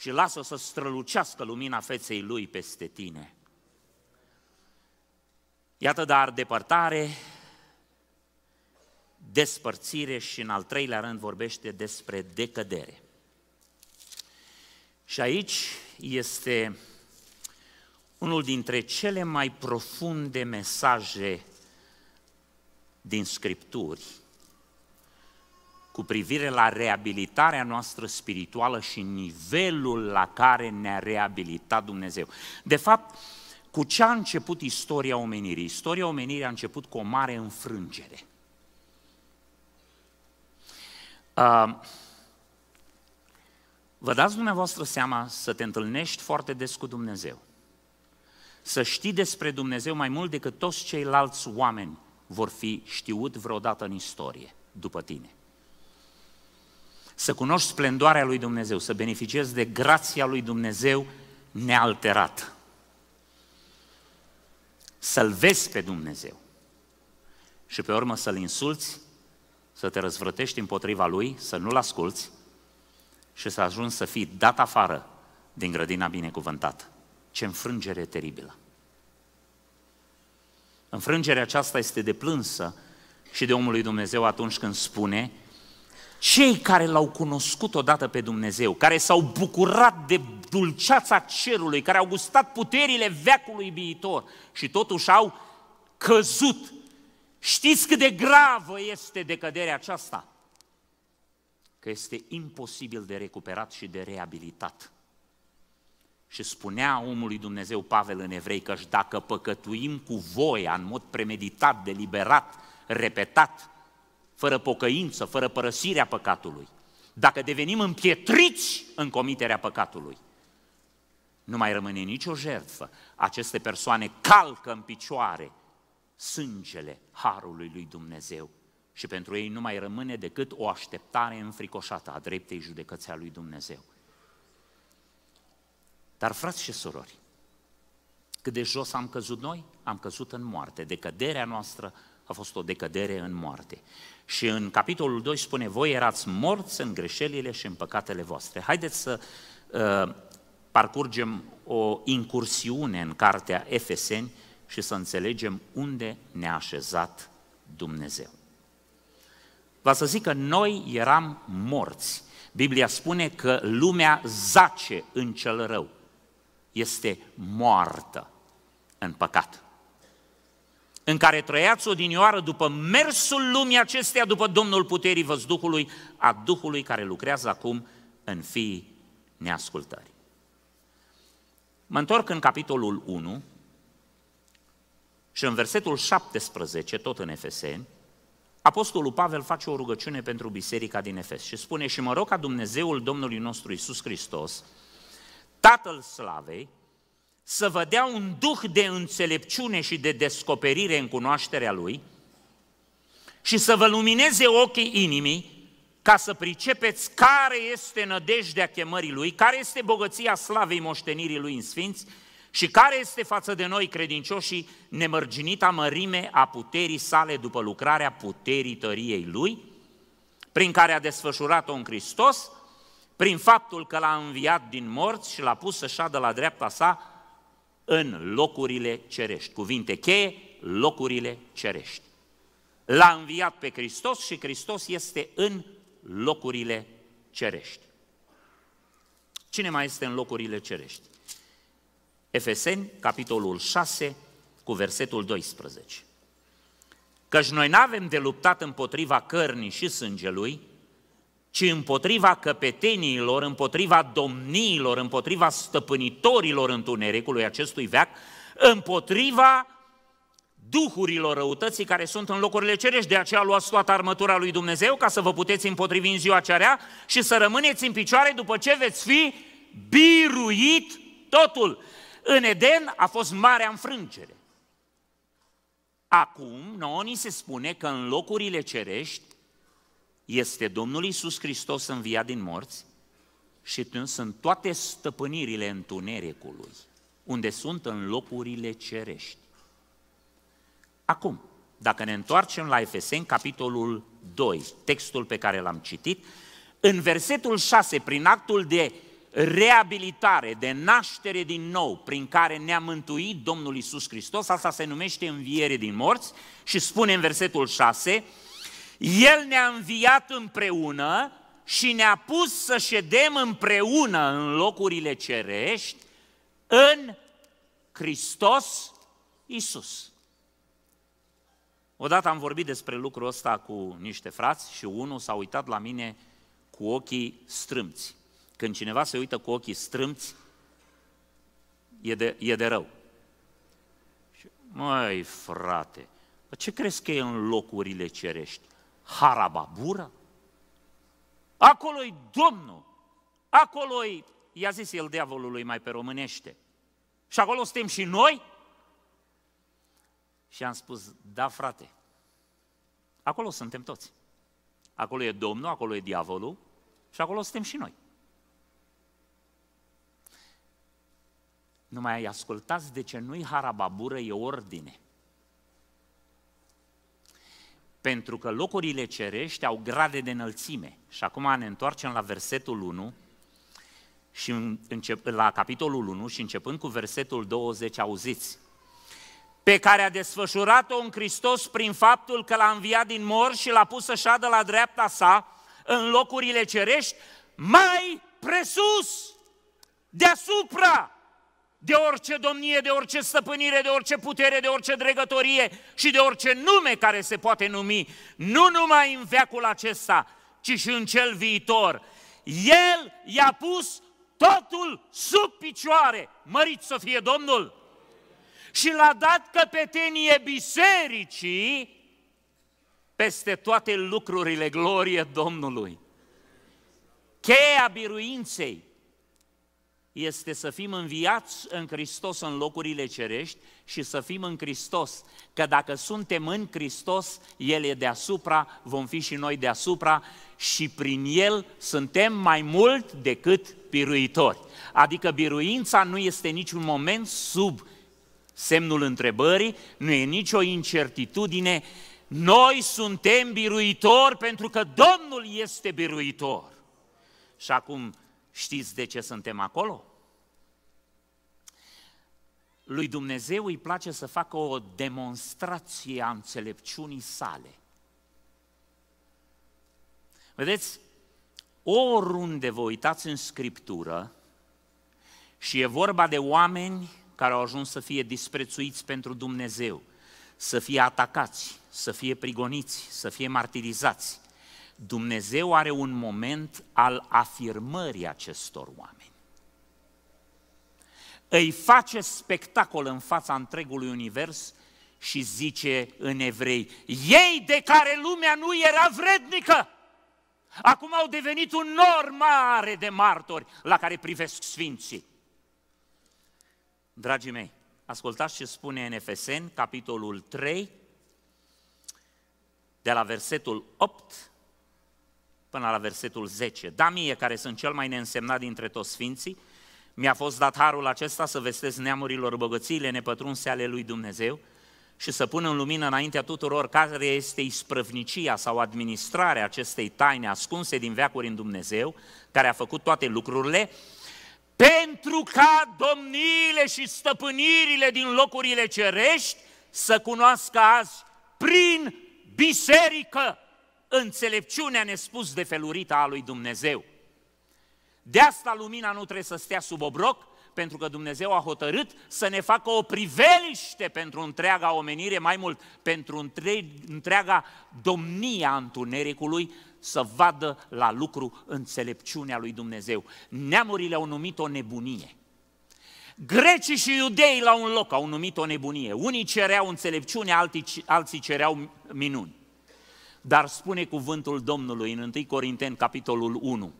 și lasă să strălucească lumina feței Lui peste tine. Iată, dar depărtare, despărțire și în al treilea rând vorbește despre decădere. Și aici este unul dintre cele mai profunde mesaje din Scripturi cu privire la reabilitarea noastră spirituală și nivelul la care ne-a reabilitat Dumnezeu. De fapt, cu ce a început istoria omenirii? Istoria omenirii a început cu o mare înfrângere. Uh, vă dați dumneavoastră seama să te întâlnești foarte des cu Dumnezeu. Să știi despre Dumnezeu mai mult decât toți ceilalți oameni vor fi știut vreodată în istorie, după tine să cunoști splendoarea lui Dumnezeu, să beneficiezi de grația lui Dumnezeu nealterată. Să-L vezi pe Dumnezeu și pe urmă să-L insulți, să te răzvrătești împotriva Lui, să nu-L asculți și să ajungi să fii dat afară din grădina binecuvântată. Ce înfrângere teribilă! Înfrângerea aceasta este de plânsă și de omul lui Dumnezeu atunci când spune cei care l-au cunoscut odată pe Dumnezeu, care s-au bucurat de dulceața cerului, care au gustat puterile veacului viitor și totuși au căzut. Știți cât de gravă este decăderea aceasta? Că este imposibil de recuperat și de reabilitat. Și spunea omului Dumnezeu Pavel în evrei că dacă păcătuim cu voia în mod premeditat, deliberat, repetat, fără pocăință, fără părăsirea păcatului, dacă devenim împietriți în comiterea păcatului, nu mai rămâne nicio jertfă. Aceste persoane calcă în picioare sângele harului lui Dumnezeu și pentru ei nu mai rămâne decât o așteptare înfricoșată a dreptei judecății a lui Dumnezeu. Dar frați și surori, cât de jos am căzut noi, am căzut în moarte. Decăderea noastră a fost o decădere în moarte. Și în capitolul 2 spune, voi erați morți în greșelile și în păcatele voastre. Haideți să uh, parcurgem o incursiune în cartea Efeseni și să înțelegem unde ne-a așezat Dumnezeu. Vă să zic că noi eram morți. Biblia spune că lumea zace în cel rău. Este moartă în păcat în care trăiați odinioară după mersul lumii acesteia, după Domnul Puterii Văzduhului, a Duhului care lucrează acum în fii neascultării. Mă întorc în capitolul 1 și în versetul 17, tot în Efeseni, Apostolul Pavel face o rugăciune pentru biserica din Efes și spune și mă rog ca Dumnezeul Domnului nostru Isus Hristos, Tatăl Slavei, să vă dea un duh de înțelepciune și de descoperire în cunoașterea Lui și să vă lumineze ochii inimii ca să pricepeți care este nădejdea chemării Lui, care este bogăția slavei moștenirii Lui în Sfinți și care este față de noi credincioșii nemărginita mărime a puterii sale după lucrarea puterii tăriei Lui, prin care a desfășurat-o în Hristos, prin faptul că l-a înviat din morți și l-a pus să șadă la dreapta sa în locurile cerești. Cuvinte cheie, locurile cerești. L-a înviat pe Hristos și Hristos este în locurile cerești. Cine mai este în locurile cerești? Efeseni, capitolul 6, cu versetul 12. Căci noi n-avem de luptat împotriva cărnii și sângelui, ci împotriva căpeteniilor, împotriva domniilor, împotriva stăpânitorilor întunericului acestui veac, împotriva duhurilor răutății care sunt în locurile cerești. De aceea luați toată armătura lui Dumnezeu ca să vă puteți împotrivi în ziua cearea și să rămâneți în picioare după ce veți fi biruit totul. În Eden a fost marea înfrângere. Acum, nouă ni se spune că în locurile cerești este Domnul Iisus Hristos înviat din morți și sunt toate stăpânirile întunericului, unde sunt în locurile cerești. Acum, dacă ne întoarcem la Efeseni, capitolul 2, textul pe care l-am citit, în versetul 6, prin actul de reabilitare, de naștere din nou, prin care ne-a mântuit Domnul Isus Hristos, asta se numește înviere din morți și spune în versetul 6, el ne-a înviat împreună și ne-a pus să ședem împreună în locurile cerești în Hristos Isus. Odată am vorbit despre lucrul ăsta cu niște frați și unul s-a uitat la mine cu ochii strâmți. Când cineva se uită cu ochii strâmți, e de, e de rău. Măi, frate, ce crezi că e în locurile cerești? Harababură? Acolo-i Domnul, acolo-i, i-a zis el diavolului mai pe românește, și acolo suntem și noi? Și am spus, da frate, acolo suntem toți. Acolo e Domnul, acolo e diavolul și acolo suntem și noi. Numai ascultați de ce nu-i harababură, e ordine. Pentru că locurile cerești au grade de înălțime. Și acum ne întoarcem la versetul 1, și încep, la capitolul 1 și începând cu versetul 20 auziți pe care a desfășurat-o în Hristos prin faptul că l-a înviat din mor și l-a pus să șadă la dreapta sa în locurile cerești, mai presus, deasupra de orice domnie, de orice stăpânire, de orice putere, de orice dregătorie și de orice nume care se poate numi, nu numai în veacul acesta, ci și în cel viitor. El i-a pus totul sub picioare, mărit să fie Domnul, și l-a dat căpetenie bisericii peste toate lucrurile, glorie Domnului. Cheia biruinței este să fim înviați în Hristos în locurile cerești și să fim în Hristos. Că dacă suntem în Hristos, El e deasupra, vom fi și noi deasupra și prin El suntem mai mult decât biruitori. Adică biruința nu este niciun moment sub semnul întrebării, nu e nicio incertitudine. Noi suntem biruitori pentru că Domnul este biruitor. Și acum Știți de ce suntem acolo? Lui Dumnezeu îi place să facă o demonstrație a înțelepciunii sale. Vedeți, oriunde vă uitați în Scriptură și e vorba de oameni care au ajuns să fie disprețuiți pentru Dumnezeu, să fie atacați, să fie prigoniți, să fie martirizați, Dumnezeu are un moment al afirmării acestor oameni. Îi face spectacol în fața întregului univers și zice în evrei, ei de care lumea nu era vrednică, acum au devenit un nor mare de martori la care privesc sfinții. Dragii mei, ascultați ce spune în Efeseni, capitolul 3, de la versetul 8 până la versetul 10. Da mie, care sunt cel mai neînsemnat dintre toți sfinții, mi-a fost dat harul acesta să vestesc neamurilor bogățiile nepătrunse ale lui Dumnezeu și să pun în lumină înaintea tuturor care este isprăvnicia sau administrarea acestei taine ascunse din veacuri în Dumnezeu, care a făcut toate lucrurile, pentru ca domniile și stăpânirile din locurile cerești să cunoască azi prin biserică înțelepciunea nespus de felurita a lui Dumnezeu. De asta lumina nu trebuie să stea sub obroc, pentru că Dumnezeu a hotărât să ne facă o priveliște pentru întreaga omenire, mai mult pentru întreaga întreaga domnia întunericului, să vadă la lucru înțelepciunea lui Dumnezeu. Neamurile au numit o nebunie. Grecii și iudeii la un loc au numit o nebunie. Unii cereau înțelepciune, alții cereau minuni. Dar spune cuvântul Domnului în 1 Corinteni, capitolul 1,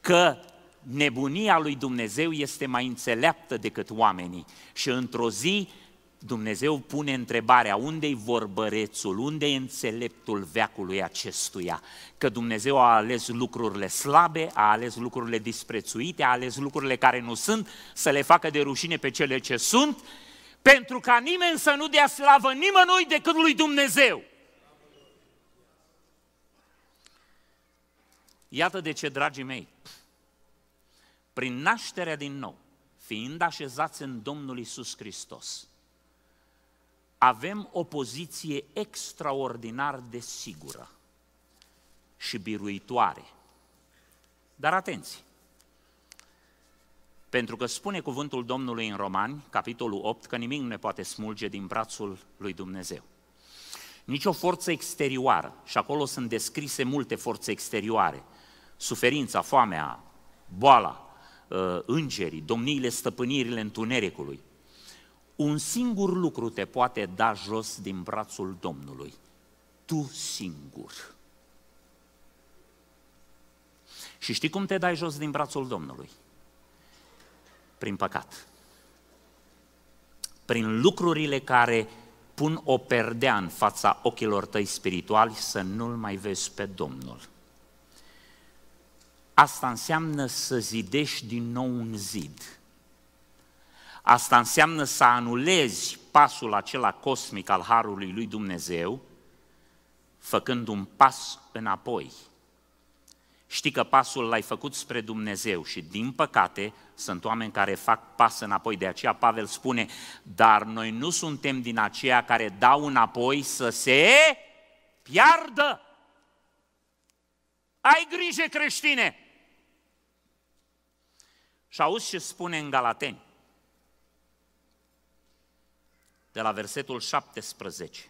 că nebunia lui Dumnezeu este mai înțeleaptă decât oamenii și într-o zi Dumnezeu pune întrebarea unde-i vorbărețul, unde-i înțeleptul veacului acestuia? Că Dumnezeu a ales lucrurile slabe, a ales lucrurile disprețuite, a ales lucrurile care nu sunt, să le facă de rușine pe cele ce sunt, pentru ca nimeni să nu dea slavă nimănui decât lui Dumnezeu. Iată de ce, dragii mei, prin nașterea din nou, fiind așezați în Domnul Isus Hristos, avem o poziție extraordinar de sigură și biruitoare. Dar atenție! Pentru că spune cuvântul Domnului în Romani, capitolul 8, că nimic nu ne poate smulge din brațul lui Dumnezeu. Nici o forță exterioară, și acolo sunt descrise multe forțe exterioare – suferința, foamea, boala, uh, îngerii, domniile, stăpânirile întunericului. Un singur lucru te poate da jos din brațul Domnului. Tu singur. Și știi cum te dai jos din brațul Domnului? Prin păcat. Prin lucrurile care pun o perdea în fața ochilor tăi spirituali să nu-L mai vezi pe Domnul. Asta înseamnă să zidești din nou un zid. Asta înseamnă să anulezi pasul acela cosmic al harului lui Dumnezeu, făcând un pas înapoi. Știi că pasul l-ai făcut spre Dumnezeu și, din păcate, sunt oameni care fac pas înapoi. De aceea Pavel spune, dar noi nu suntem din aceia care dau înapoi să se piardă. Ai grijă creștine! Și auzi ce spune în Galateni, de la versetul 17.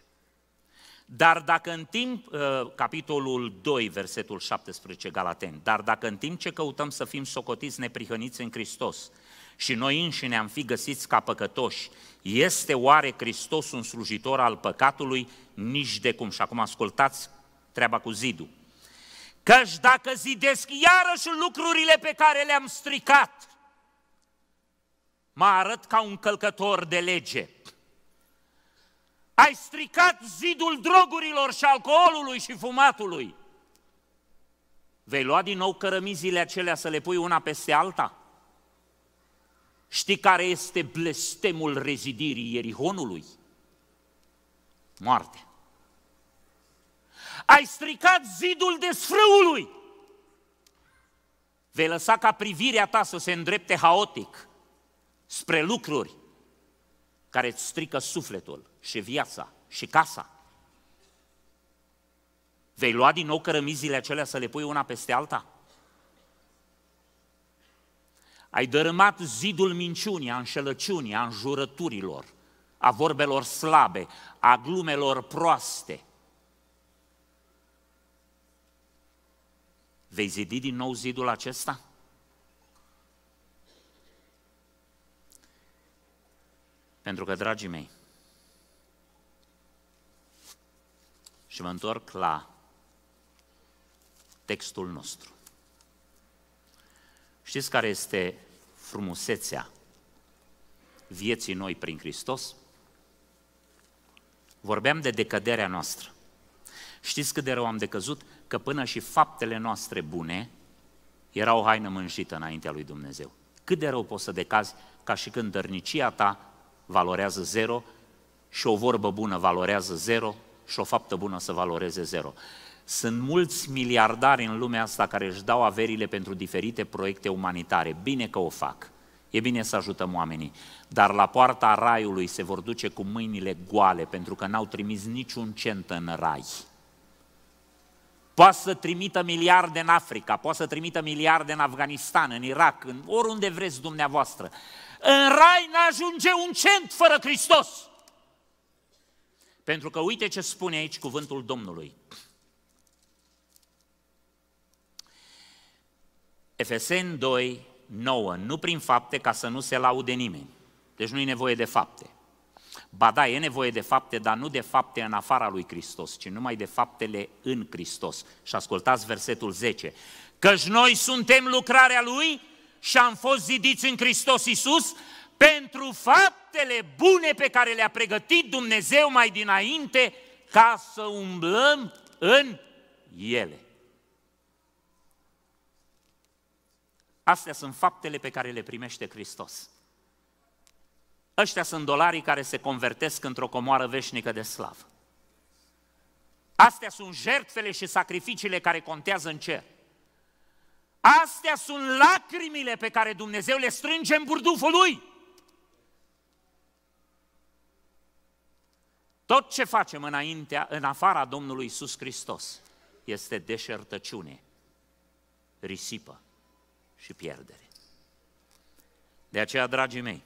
Dar dacă în timp, ă, capitolul 2, versetul 17, Galaten, dar dacă în timp ce căutăm să fim socotiți neprihăniți în Hristos și noi înșine am fi găsiți ca păcătoși, este oare Hristos un slujitor al păcatului? Nici de cum. Și acum ascultați treaba cu zidul. Căci dacă zidesc iarăși lucrurile pe care le-am stricat, mă arăt ca un călcător de lege. Ai stricat zidul drogurilor și alcoolului și fumatului. Vei lua din nou cărămizile acelea să le pui una peste alta? Știi care este blestemul rezidirii Ierihonului? Moarte ai stricat zidul desfrâului. Vei lăsa ca privirea ta să se îndrepte haotic spre lucruri care îți strică sufletul și viața și casa. Vei lua din nou cărămizile acelea să le pui una peste alta? Ai dărâmat zidul minciunii, a înșelăciunii, a înjurăturilor, a vorbelor slabe, a glumelor proaste – Vei zidi din nou zidul acesta? Pentru că, dragii mei, și mă întorc la textul nostru. Știți care este frumusețea vieții noi prin Hristos? Vorbeam de decăderea noastră. Știți cât de rău am decăzut? că până și faptele noastre bune erau o haină mânjită înaintea lui Dumnezeu. Cât de rău poți să decazi ca și când dărnicia ta valorează zero și o vorbă bună valorează zero și o faptă bună să valoreze zero. Sunt mulți miliardari în lumea asta care își dau averile pentru diferite proiecte umanitare. Bine că o fac. E bine să ajutăm oamenii. Dar la poarta raiului se vor duce cu mâinile goale pentru că n-au trimis niciun cent în rai. Poate să trimită miliarde în Africa, poate să trimită miliarde în Afganistan, în Irak, în oriunde vreți dumneavoastră. În rai n-ajunge un cent fără Hristos. Pentru că uite ce spune aici cuvântul Domnului. Efeseni 2, 9. Nu prin fapte ca să nu se laude nimeni. Deci nu e nevoie de fapte. Ba da, e nevoie de fapte, dar nu de fapte în afara lui Hristos, ci numai de faptele în Hristos. Și ascultați versetul 10. Căci noi suntem lucrarea Lui și am fost zidiți în Hristos Iisus pentru faptele bune pe care le-a pregătit Dumnezeu mai dinainte ca să umblăm în ele. Astea sunt faptele pe care le primește Hristos. Ăștia sunt dolarii care se convertesc într-o comoară veșnică de slavă. Astea sunt jertfele și sacrificiile care contează în cer. Astea sunt lacrimile pe care Dumnezeu le strânge în burduful lui. Tot ce facem înaintea, în afara Domnului Isus Hristos este deșertăciune, risipă și pierdere. De aceea, dragii mei,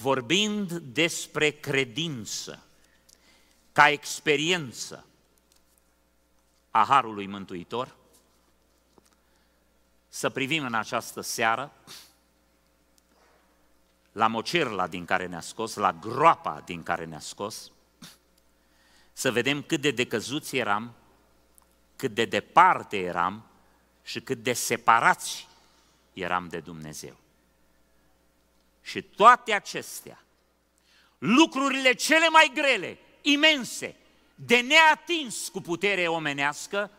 vorbind despre credință ca experiență a Harului Mântuitor, să privim în această seară la mocerla din care ne-a scos, la groapa din care ne-a scos, să vedem cât de decăzuți eram, cât de departe eram și cât de separați eram de Dumnezeu. Și toate acestea, lucrurile cele mai grele, imense, de neatins cu putere omenească,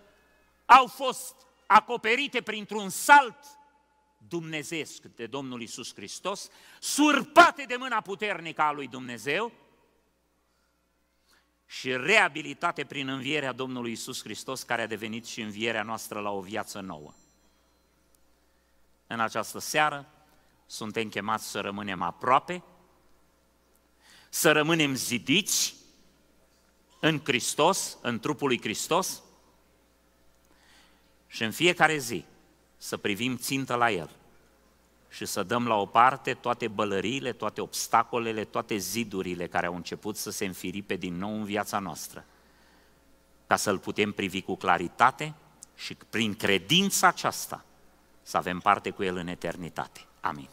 au fost acoperite printr-un salt dumnezeesc de Domnul Isus Hristos, surpate de mâna puternică a lui Dumnezeu și reabilitate prin învierea Domnului Isus Hristos, care a devenit și învierea noastră la o viață nouă. În această seară, suntem chemați să rămânem aproape, să rămânem zidiți în Hristos, în trupul lui Hristos și în fiecare zi să privim țintă la El și să dăm la o parte toate bălăriile, toate obstacolele, toate zidurile care au început să se înfiripe din nou în viața noastră, ca să-L putem privi cu claritate și prin credința aceasta să avem parte cu El în eternitate. Amin.